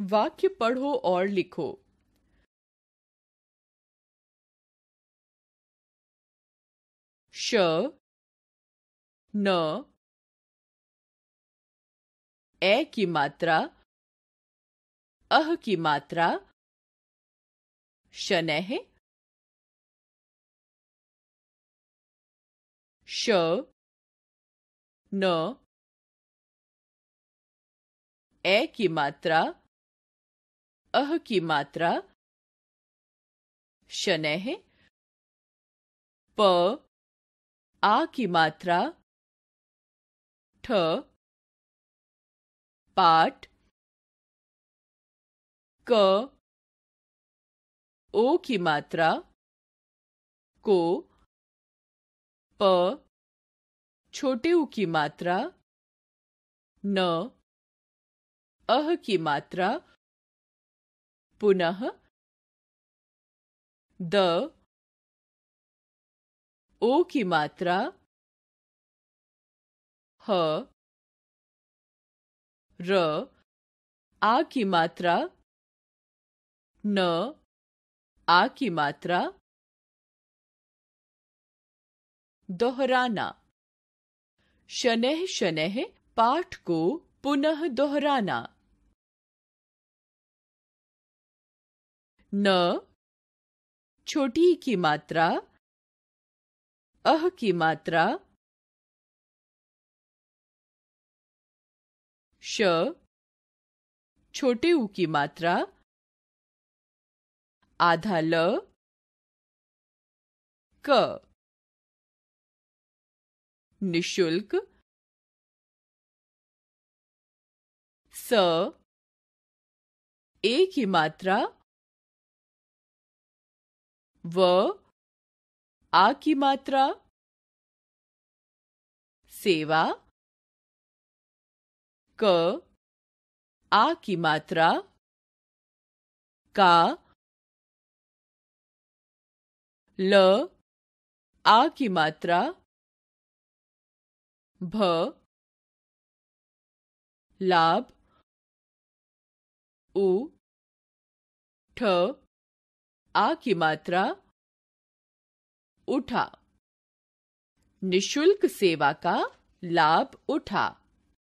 वाक्य पढ़ो और लिखो श न ए की मात्रा अह की मात्रा शनह श न ए की मात्रा अह की मात्रा शन प आ की मात्रा ठ पाठ क ओ की मात्रा को प छोटे ऊ की मात्रा न अह की मात्रा पुनः द ओ की मात्रा ह र आ की मात्रा न आ की मात्रा दोहराना शनह शनह पाठ को पुनः दोहराना न छोटी की मात्रा अह की मात्रा श छोटे ऊ की मात्रा आधा ल क निशुल्क स ए की मात्रा व आ की मात्रा सेवा क आ की मात्रा का ल आ की मात्रा भ लाभ उ ठ आ की मात्रा उठा निशुल्क सेवा का लाभ उठा